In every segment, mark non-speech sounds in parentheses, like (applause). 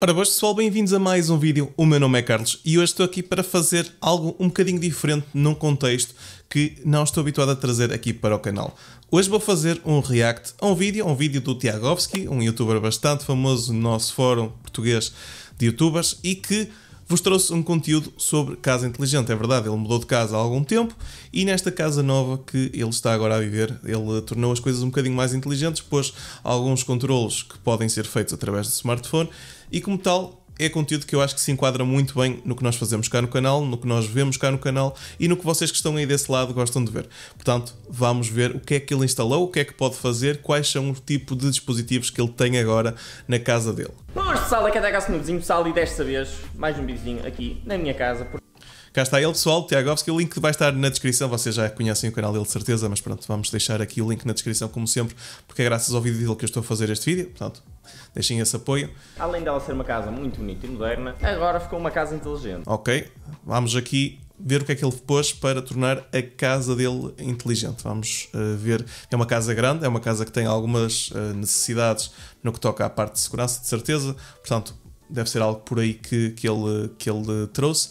Ora boas pessoal, bem-vindos a mais um vídeo. O meu nome é Carlos e hoje estou aqui para fazer algo um bocadinho diferente num contexto que não estou habituado a trazer aqui para o canal. Hoje vou fazer um react a um vídeo, um vídeo do Tiagovski, um youtuber bastante famoso no nosso fórum português de youtubers e que vos trouxe um conteúdo sobre casa inteligente. É verdade, ele mudou de casa há algum tempo e nesta casa nova que ele está agora a viver, ele tornou as coisas um bocadinho mais inteligentes, pôs alguns controlos que podem ser feitos através do smartphone e, como tal, é conteúdo que eu acho que se enquadra muito bem no que nós fazemos cá no canal, no que nós vemos cá no canal e no que vocês que estão aí desse lado gostam de ver. Portanto, vamos ver o que é que ele instalou, o que é que pode fazer, quais são o tipo de dispositivos que ele tem agora na casa dele. Nós, pessoal, aqui é tá da no Vizinho, pessoal, e desta vez mais um vizinho aqui na minha casa. Por... Cá está ele, pessoal, Tiagovski. O link vai estar na descrição. Vocês já conhecem o canal dele de certeza, mas pronto, vamos deixar aqui o link na descrição, como sempre, porque é graças ao vídeo dele que eu estou a fazer este vídeo. Portanto, deixem esse apoio. Além dela ser uma casa muito bonita e moderna, agora ficou uma casa inteligente. Ok, vamos aqui ver o que é que ele pôs para tornar a casa dele inteligente. Vamos uh, ver. É uma casa grande, é uma casa que tem algumas uh, necessidades no que toca à parte de segurança, de certeza. Portanto, deve ser algo por aí que, que, ele, que ele trouxe.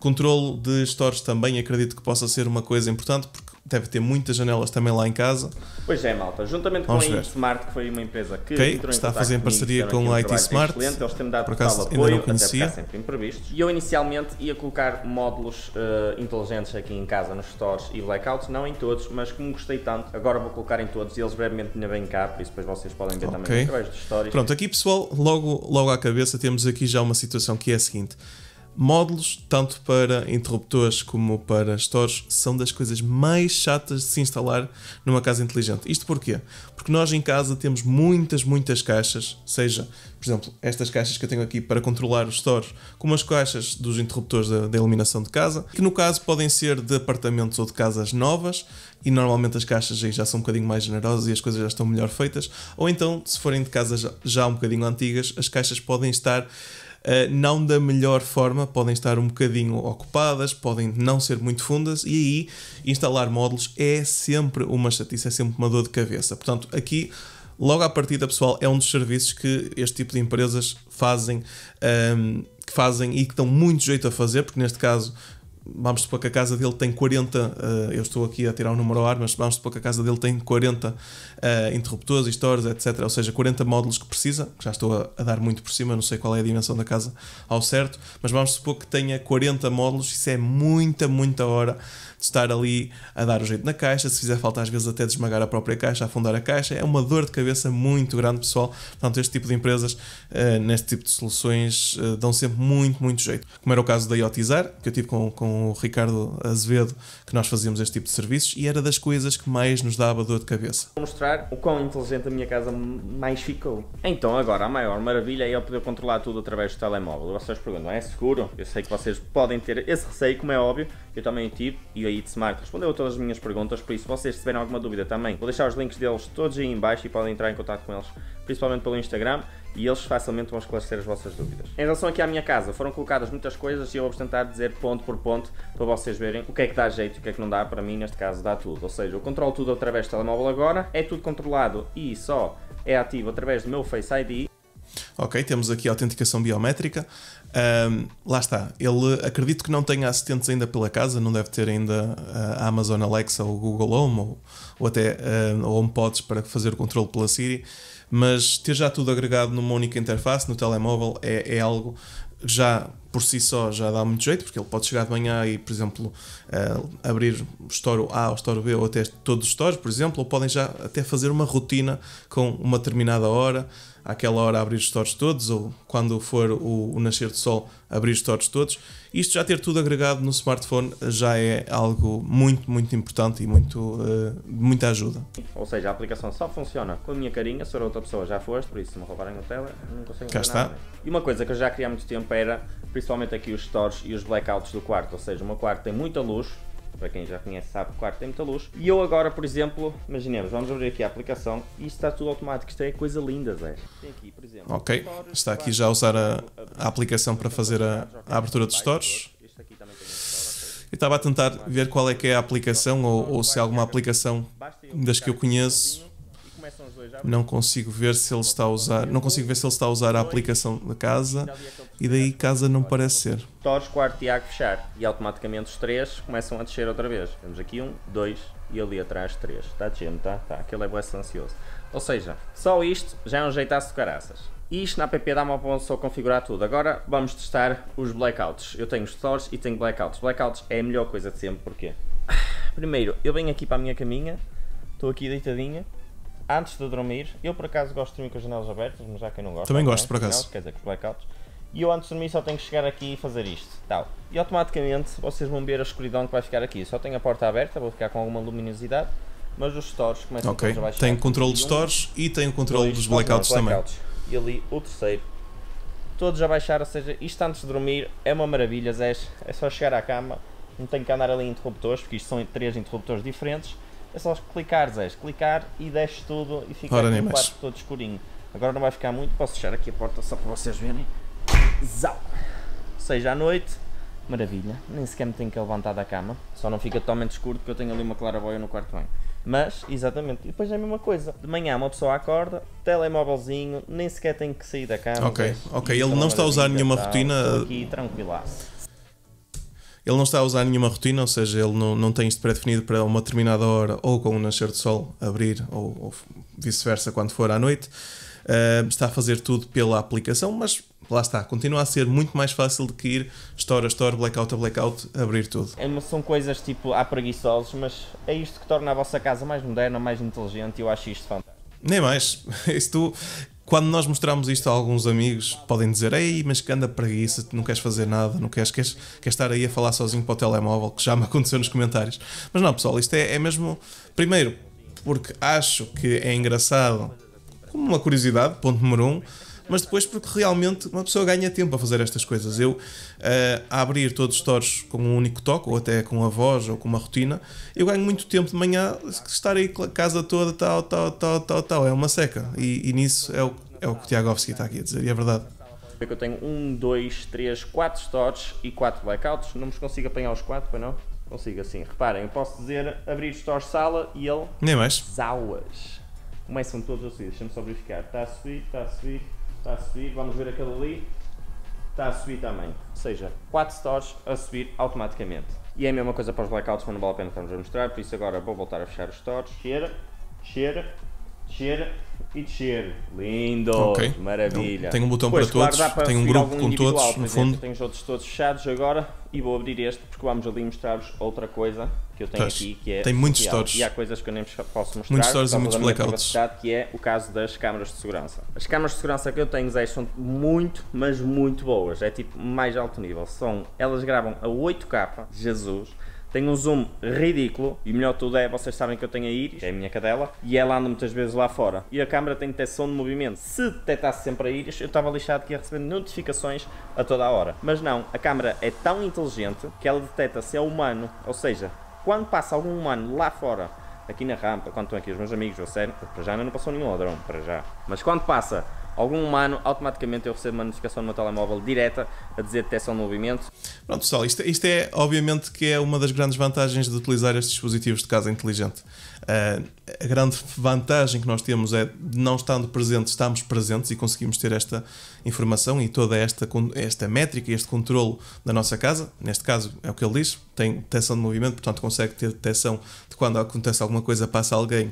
Controlo de stores também acredito que possa ser uma coisa importante, porque deve ter muitas janelas também lá em casa. Pois é, malta. Juntamente Vamos com a Smart que foi uma empresa que okay. está a fazer em parceria com a IT Smart. Excelente. Eles têm dado Por acaso, apoio, ainda não conhecia. até sempre imprevistos. E eu inicialmente ia colocar módulos uh, inteligentes aqui em casa, nos stores e blackouts, não em todos, mas como gostei tanto, agora vou colocar em todos e eles brevemente ainda vêm cá, por isso depois vocês podem ver okay. também através dos stories. Pronto, aqui pessoal, logo, logo à cabeça temos aqui já uma situação que é a seguinte. Módulos, tanto para interruptores como para stores, são das coisas mais chatas de se instalar numa casa inteligente. Isto porquê? Porque nós em casa temos muitas, muitas caixas, seja, por exemplo, estas caixas que eu tenho aqui para controlar os stores, como as caixas dos interruptores da, da iluminação de casa, que no caso podem ser de apartamentos ou de casas novas, e normalmente as caixas aí já são um bocadinho mais generosas e as coisas já estão melhor feitas, ou então, se forem de casas já um bocadinho antigas, as caixas podem estar eh, não da melhor forma, podem estar um bocadinho ocupadas, podem não ser muito fundas e aí instalar módulos é sempre uma chatice, é sempre uma dor de cabeça. Portanto, aqui logo à partida, pessoal, é um dos serviços que este tipo de empresas fazem, um, ehm, que fazem e que dão muito jeito a fazer, porque neste caso vamos supor que a casa dele tem 40, eh, eu estou aqui a tirar o um número ao ar, mas vamos supor que a casa dele tem 40 eh, interruptores, histórias etc. Ou seja, 40 módulos que precisa, já estou a, dar muito por cima, não sei qual é a dimensão da casa ao certo, mas vamos supor que tenha 40 módulos, isso é muita, muita hora de estar ali a dar o jeito na caixa, se fizer falta às vezes até desmagar a própria caixa, afundar a caixa, é uma dor de cabeça muito grande, pessoal. Portanto, este tipo de empresas, eh, neste tipo de soluções, dão sempre muito, muito jeito. Como era o caso da Iotizar, que eu tive com, com com o Ricardo Azevedo que nós fazíamos este tipo de serviços e era das coisas que mais nos dava dor de cabeça. Vou mostrar o quão inteligente a minha casa mais ficou. Então agora a maior maravilha é eu poder controlar tudo através do telemóvel. Vocês perguntam, é seguro? Eu sei que vocês podem ter esse receio, como é óbvio, eu também tive e aí Smart respondeu a todas as minhas perguntas, por isso se vocês tiverem alguma dúvida também, vou deixar os links deles todos aí em baixo e podem entrar em contato com eles, principalmente pelo Instagram e eles facilmente vão esclarecer as vossas dúvidas. Em relação aqui à minha casa, foram colocadas muitas coisas e eu vou tentar dizer ponto por ponto para vocês verem o que é que dá jeito e o que é que não dá. Para mim, neste caso, dá tudo. Ou seja, eu controlo tudo através do telemóvel agora, é tudo controlado e só é ativo através do meu Face ID. Ok, temos aqui a autenticação biométrica. Um, lá está. Ele acredito que não tenha assistentes ainda pela casa, não deve ter ainda ah, a Amazon Alexa ou Google Home ou, ou até ah, um, HomePods para fazer o controle pela Siri mas ter já tudo agregado numa única interface no telemóvel é, é algo já por si só já dá muito jeito, porque ele pode chegar de manhã e, por exemplo, uh, abrir o store A ou store B ou até todos os stores, por exemplo, ou podem já até fazer uma rotina com uma determinada hora, àquela hora abrir os stores todos, ou quando for o, o nascer do sol, abrir os stores todos. Isto já ter tudo agregado no smartphone já é algo muito, muito importante e muito, uh, muita ajuda. Ou seja, a aplicação só funciona com a minha carinha, se for outra pessoa já foste, por isso se me roubarem a tela, não consigo Cá está. Nada. E uma coisa que eu já queria há muito tempo era principalmente aqui os stores e os blackouts do quarto, ou seja, o meu quarto tem muita luz, para quem já conhece sabe que o quarto tem muita luz. E eu agora, por exemplo, imaginemos, vamos abrir aqui a aplicação e isto está tudo automático, isto é coisa linda, Zé. Tem aqui, por exemplo, ok, stores, está aqui já a usar a, a aplicação para fazer a, a abertura dos stores. Eu estava a tentar ver qual é que é a aplicação ou, ou se há alguma aplicação das que eu conheço não consigo ver se ele está a usar, não consigo ver se ele está a usar a aplicação da casa e daí casa não parece ser. Torres, quarto Tiago fechar e automaticamente os três começam a descer outra vez. Temos aqui um, dois e ali atrás três. Está descendo, está, está. aquele é bastante ansioso. Ou seja, só isto já é um jeitaço de caraças. Isto na app dá uma opção configurar tudo. Agora vamos testar os blackouts. Eu tenho os stores e tenho blackouts. Blackouts é a melhor coisa de sempre, porquê? (sighs) Primeiro, eu venho aqui para a minha caminha, estou aqui deitadinha, antes de dormir, eu por acaso gosto de dormir com as janelas abertas, mas já quem não gosta. Também gosto, por acaso. Quer dizer, com os blackouts. E eu antes de dormir só tenho que chegar aqui e fazer isto. Tal. E automaticamente vocês vão ver a escuridão que vai ficar aqui. Só tenho a porta aberta, vou ficar com alguma luminosidade, mas os stores começam okay. a baixar. Tem controle dos stores e tem o controle dos blackouts, blackouts também. E ali o terceiro. Todos a baixar, ou seja, isto antes de dormir é uma maravilha, Zé. É só chegar à cama, não tenho que andar ali em interruptores, porque isto são três interruptores diferentes é só clicar, Zé, clicar e deixe tudo e fica Ora, aqui o quarto todo escurinho. Agora não vai ficar muito, posso fechar aqui a porta só para vocês verem. Zau! Seja à noite, maravilha, nem sequer me tenho que levantar da cama, só não fica totalmente escuro porque eu tenho ali uma claraboia no quarto bem. Mas, exatamente, e depois é a mesma coisa. De manhã uma pessoa acorda, telemóvelzinho, nem sequer tem que sair da cama. Ok, ok, ele é não está a usar nenhuma rotina. Aqui tranquilaço. Ele não está a usar nenhuma rotina, ou seja, ele não, não tem isto pré-definido para uma determinada hora ou com o um nascer do sol abrir ou, ou vice-versa quando for à noite. Uh, está a fazer tudo pela aplicação, mas lá está, continua a ser muito mais fácil de que ir store a store, blackout a blackout, abrir tudo. É, são coisas tipo há preguiçosos, mas é isto que torna a vossa casa mais moderna, mais inteligente e eu acho isto fantástico. Nem mais. (laughs) isso tu quando nós mostramos isto a alguns amigos, podem dizer: Ei, mas que anda preguiça, não queres fazer nada, não queres, queres, queres estar aí a falar sozinho para o telemóvel, que já me (laughs) aconteceu nos comentários. Mas não, pessoal, isto é, é mesmo. Primeiro, porque acho que é engraçado, como uma curiosidade, ponto número um mas depois porque realmente uma pessoa ganha tempo a fazer estas coisas. Eu, uh, a abrir todos os stores com um único toque, ou até com a voz, ou com uma rotina, eu ganho muito tempo de manhã, estar aí a casa toda, tal, tal, tal, tal, tal, é uma seca. E, e nisso é o, é o que o Tiagovski está aqui a dizer, e é verdade é que eu tenho um, dois, três, quatro stores e quatro blackouts. Não vos consigo apanhar os quatro, pois não? Consigo assim. Reparem, eu posso dizer abrir stores sala e ele. Nem mais. Zauas. Começam é todos a subir. Deixa-me só verificar. Está a subir, está a subir está a subir, vamos ver aquele ali, está a subir também. Ou seja, 4 stores a subir automaticamente. E é a mesma coisa para os blackouts, mas não vale a pena estarmos a mostrar, por isso agora vou voltar a fechar os stores. cheira cheira cheira e descer. Lindo, okay. maravilha. Tem um botão pois, para claro, todos, para tem um grupo com todos, no fundo. Tenho os outros todos fechados agora e vou abrir este porque vamos ali mostrar-vos outra coisa que eu tenho pois, aqui, que é. Tem muitos stories. E há coisas que eu nem posso mostrar. Muitos stories e muitos blackouts. Que é o caso das câmaras de segurança. As câmaras de segurança que eu tenho, Zé, são muito, mas muito boas. É tipo mais alto nível. São, elas gravam a 8K, Jesus. Tem um zoom ridículo e o melhor de tudo é, vocês sabem que eu tenho a Iris, é a minha cadela, e ela anda muitas vezes lá fora. E a câmera tem detecção de movimento. Se detectasse sempre a Iris, eu estava lixado que ia receber notificações a toda a hora. Mas não, a câmera é tão inteligente que ela detecta se é humano, ou seja, quando passa algum humano lá fora, aqui na rampa, quando estão aqui os meus amigos, ou sério, para já ainda não passou nenhum ladrão, para já, mas quando passa algum humano, automaticamente eu recebo uma notificação no meu telemóvel direta a dizer detecção de movimento. Pronto, pessoal, isto, isto é obviamente que é uma das grandes vantagens de utilizar estes dispositivos de casa inteligente. Uh, a grande vantagem que nós temos é, não estando presentes, estamos presentes e conseguimos ter esta informação e toda esta, esta métrica e este controle da nossa casa. Neste caso, é o que ele diz: tem detecção de movimento, portanto, consegue ter detecção de quando acontece alguma coisa, passa alguém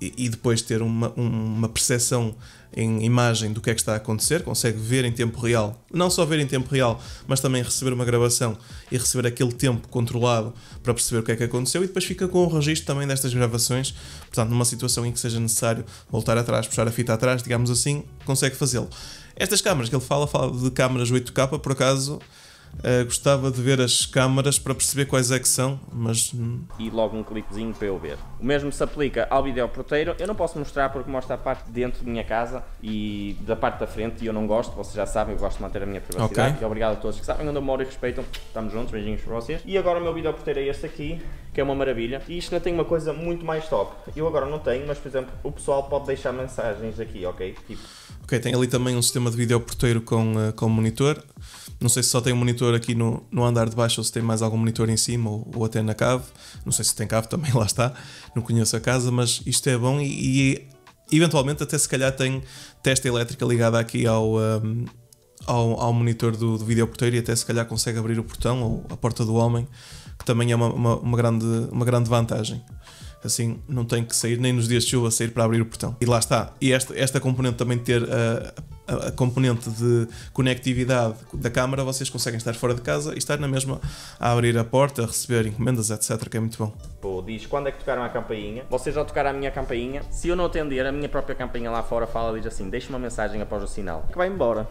e depois ter uma, uma percepção em imagem do que é que está a acontecer, consegue ver em tempo real, não só ver em tempo real, mas também receber uma gravação e receber aquele tempo controlado para perceber o que é que aconteceu e depois fica com o registro também destas gravações, portanto, numa situação em que seja necessário voltar atrás, puxar a fita atrás, digamos assim, consegue fazê-lo. Estas câmaras que ele fala, fala de câmaras 8K, por acaso, Uh, gostava de ver as câmaras para perceber quais é que são, mas. E logo um clipezinho para eu ver. O mesmo se aplica ao vídeo Eu não posso mostrar porque mostra a parte de dentro da minha casa e da parte da frente e eu não gosto, vocês já sabem, eu gosto de manter a minha privacidade. Okay. E obrigado a todos que sabem onde eu moro e respeitam. Estamos juntos, beijinhos para vocês. E agora o meu vídeo é este aqui, que é uma maravilha. E isto ainda tem uma coisa muito mais top. Eu agora não tenho, mas por exemplo, o pessoal pode deixar mensagens aqui, ok? Tipo Ok, tem ali também um sistema de vídeo porteiro com, uh, com monitor. Não sei se só tem um monitor aqui no, no andar de baixo ou se tem mais algum monitor em cima ou, ou até na cave. Não sei se tem cave também, (laughs) lá está. Não conheço a casa, mas isto é bom e, e eventualmente até se calhar tem testa elétrica ligada aqui ao, um, eh, ao, ao, monitor do, do videoporteiro e até se calhar consegue abrir o portão ou a porta do homem, que também é uma, uma, uma grande, uma grande vantagem assim não tem que sair nem nos dias de chuva sair para abrir o portão. E lá está. E esta, esta componente também ter a, ah, a, a componente de conectividade da câmara, vocês conseguem estar fora de casa e estar na mesma a abrir a porta, a receber encomendas, etc, que é muito bom. Pô, diz quando é que tocaram a campainha? Vocês já tocaram a minha campainha? Se eu não atender, a minha própria campainha lá fora fala, diz assim, deixa uma mensagem após o sinal, que vai embora.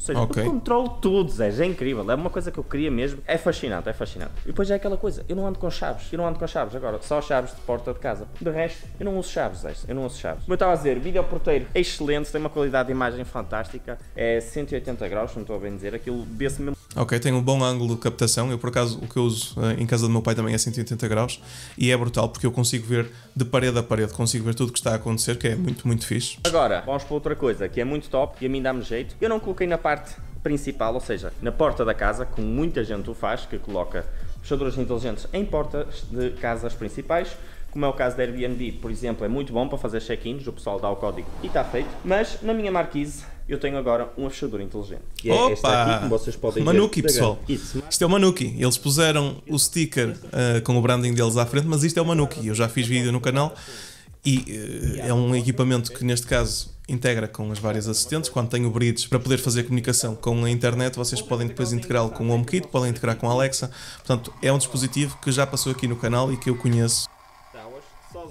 Ou seja, okay. eu controlo tudo, Zé. É incrível. É uma coisa que eu queria mesmo. É fascinante, é fascinante. E depois é aquela coisa. Eu não ando com chaves. Eu não ando com chaves agora. Só chaves de porta de casa. De resto, eu não uso chaves, Zé. Eu não uso chaves. Como eu estava a dizer, vídeo porteiro é excelente. Tem uma qualidade de imagem fantástica. É 180 graus, não estou a bem dizer. Aquilo vê mesmo. Ok, tem um bom ângulo de captação. Eu, por acaso, o que eu uso eh, em casa do meu pai também é 180 graus e é brutal porque eu consigo ver de parede a parede, consigo ver tudo o que está a acontecer, que é muito, muito fixe. Agora, vamos para outra coisa que é muito top e a mim dá-me jeito. Eu não coloquei na página parte principal, ou seja, na porta da casa, como muita gente o faz, que coloca fechaduras inteligentes em portas de casas principais, como é o caso da Airbnb, por exemplo, é muito bom para fazer check-ins, o pessoal dá o código e está feito. Mas na minha marquise eu tenho agora um fechadura inteligente. Que é Opa! Esta aqui, como vocês podem Manuki, ver, é pessoal. Isto é o Manuki. Eles puseram o sticker uh, com o branding deles à frente, mas isto é o Manuki. Eu já fiz vídeo no canal e uh, é um equipamento que, é neste caso, integra com as várias assistentes. Quando tem o bridge, para poder fazer comunicação com a internet, vocês podem depois integrá-lo com o HomeKit, é podem integrar com a Alexa. Portanto, é um dispositivo que já passou aqui no canal e que eu conheço.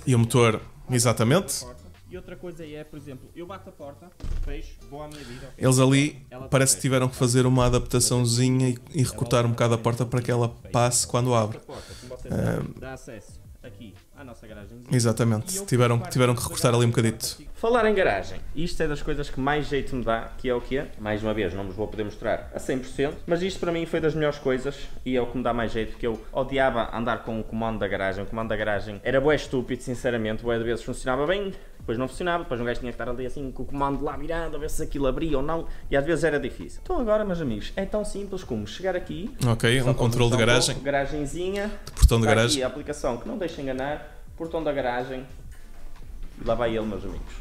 E o motor, exatamente. E outra coisa é, por exemplo, eu bato a porta, fecho, vou à minha vida. Okay? Eles ali parece que tiveram que fazer uma adaptaçãozinha e, e recortar um bocado a é, porta para que ela passe quando abre. Uh, à nossa garagem. Exatamente, tiveram, tiveram que recortar ali um bocadito. Falar em garagem, isto é das coisas que mais jeito me dá, que é o que é. Mais uma vez, não vos vou poder mostrar a 100%, mas isto para mim foi das melhores coisas e é o que me dá mais jeito, que eu odiava andar com o comando da garagem. O comando da garagem era boé estúpido, sinceramente, boé de vezes funcionava bem, depois não funcionava, depois um gajo tinha que estar ali assim com o comando lá mirando a ver se aquilo abria ou não, e às vezes era difícil. Então agora, meus amigos, é tão simples como chegar aqui, ok, um controle de garagem, pouco, garagenzinha, de portão de tá garagem, aqui a aplicação que não deixa enganar, portão da garagem, e lá vai ele, meus amigos.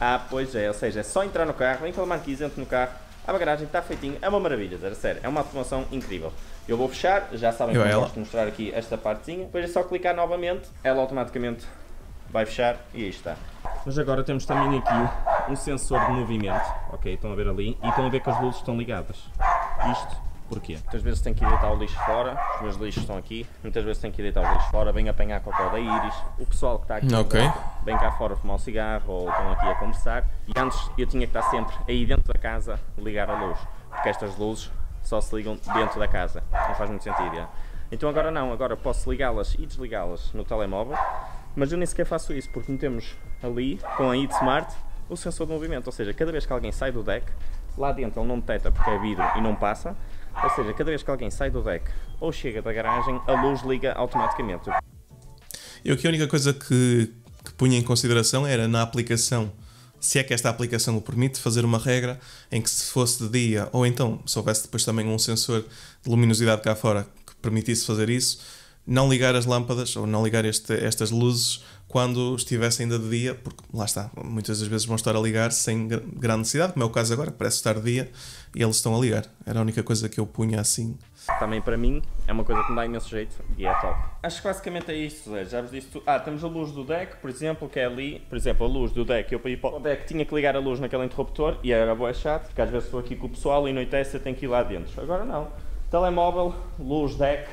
Ah, pois é, ou seja, é só entrar no carro, vem pela marquise, entra no carro, a garagem está feitinho, é uma maravilha, é sério, é uma automação incrível. Eu vou fechar, já sabem é é que eu gosto de mostrar aqui esta partezinha, depois é só clicar novamente, ela automaticamente vai fechar e aí está. Mas agora temos também aqui um sensor de movimento, ok? Estão a ver ali e estão a ver que as luzes estão ligadas. Isto porquê? Muitas vezes tenho que ir deitar o lixo fora, os meus lixos estão aqui, muitas vezes tenho que ir deitar o lixo fora, vem apanhar cocó da íris, o pessoal que está aqui okay. vem cá fora fumar um cigarro ou estão aqui a conversar e antes eu tinha que estar sempre aí dentro da casa ligar a luz, porque estas luzes só se ligam dentro da casa, não faz muito sentido. Já. Então agora não, agora posso ligá-las e desligá-las no telemóvel mas eu nem sequer faço isso, porque metemos ali, com a It Smart, o sensor de movimento. Ou seja, cada vez que alguém sai do deck, lá dentro ele não detecta porque é vidro e não passa. Ou seja, cada vez que alguém sai do deck ou chega da garagem, a luz liga automaticamente. Eu que a única coisa que, que punha em consideração era na aplicação se é que esta aplicação o permite, fazer uma regra em que se fosse de dia ou então se houvesse depois também um sensor de luminosidade cá fora que permitisse fazer isso, não ligar as lâmpadas ou não ligar este, estas luzes quando estivesse ainda de dia, porque lá está, muitas das vezes vão estar a ligar sem grande necessidade, como é o caso agora, parece estar de dia e eles estão a ligar. Era a única coisa que eu punha assim. Também para mim é uma coisa que me dá imenso jeito e é top. Acho que basicamente é isto, Zé. Já vos disse tu... Ah, temos a luz do deck, por exemplo, que é ali. Por exemplo, a luz do deck. Eu para ir para o deck tinha que ligar a luz naquele interruptor e era boa chato, porque às vezes estou aqui com o pessoal e noite eu tenho que ir lá dentro. Agora não. Telemóvel, luz, deck,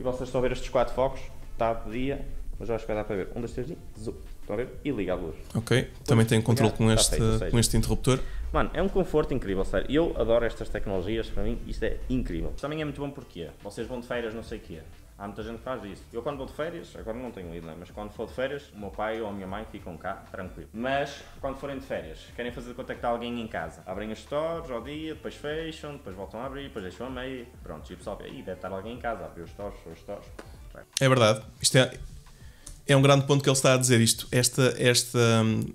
e vocês estão a ver estes quatro focos, está de dia, mas eu acho que vai dar para ver. Um, dois, três e zoom. Estão a ver? E liga a luz. Ok, Depois também tem controle com tá este, tá feito, com este interruptor. Mano, é um conforto incrível, sério. Eu adoro estas tecnologias, para mim isto é incrível. Também é muito bom porque vocês vão de feiras, não sei o quê. Há muita gente que faz isso. Eu quando vou de férias, agora não tenho ido, é? mas quando for de férias, o meu pai ou a minha mãe ficam cá, tranquilo. Mas quando forem de férias, querem fazer contactar alguém em casa. Abrem as stores ao dia, depois fecham, depois voltam a abrir, depois deixam a meio. Pronto, e o pessoal vê, deve estar alguém em casa, abriu os stores, os stores. É verdade. Isto é, é um grande ponto que ele está a dizer isto. Esta, esta hum,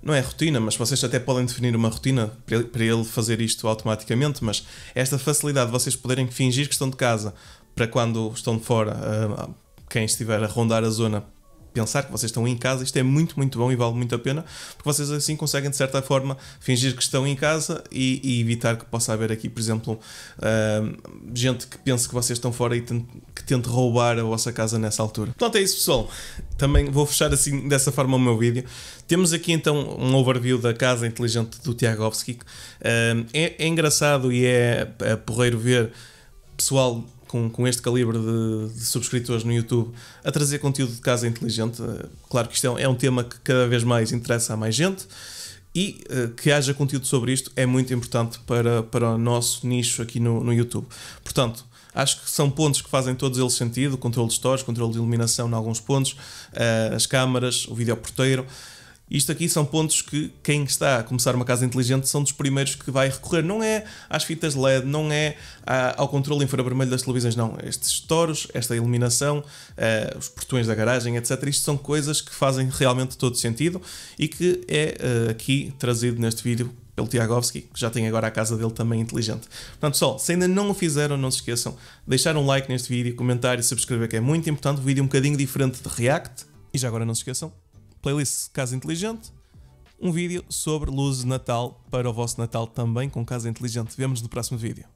não é rotina, mas vocês até podem definir uma rotina para ele fazer isto automaticamente, mas esta facilidade de vocês poderem fingir que estão de casa, para quando estão de fora, uh, quem estiver a rondar a zona, pensar que vocês estão em casa, isto é muito, muito bom e vale muito a pena, porque vocês assim conseguem, de certa forma, fingir que estão em casa e, e evitar que possa haver aqui, por exemplo, uh, gente que pense que vocês estão fora e tente, que tente roubar a vossa casa nessa altura. Portanto, é isso, pessoal. Também vou fechar assim, dessa forma, o meu vídeo. Temos aqui então um overview da casa inteligente do Tiagovski. Uh, ah, é, é engraçado e é, é porreiro ver pessoal com, com este calibre de, de, subscritores no YouTube a trazer conteúdo de casa inteligente. Eh, claro que isto é um, é um tema que cada vez mais interessa a mais gente e uh, que haja conteúdo sobre isto é muito importante para, para o nosso nicho aqui no, no YouTube. Portanto, acho que são pontos que fazem todos eles sentido: controle de stores, controle de iluminação em alguns pontos, uh, as câmaras, o vídeo porteiro. Isto aqui são pontos que quem está a começar uma casa inteligente são dos primeiros que vai recorrer. Não é às fitas LED, não é ao controle infravermelho das televisões, não. Estes toros, esta iluminação, eh, os portões da garagem, etc. Isto são coisas que fazem realmente todo sentido e que é eh, aqui trazido neste vídeo pelo Tiagovski, que já tem agora a casa dele também inteligente. Portanto, pessoal, se ainda não o fizeram, não se esqueçam de deixar um like neste vídeo, comentar e subscrever, que é muito importante. O vídeo é um bocadinho diferente de React. E já agora não se esqueçam, playlist Casa Inteligente, um vídeo sobre luzes de Natal para o vosso Natal também com Casa Inteligente. Vemos no próximo vídeo.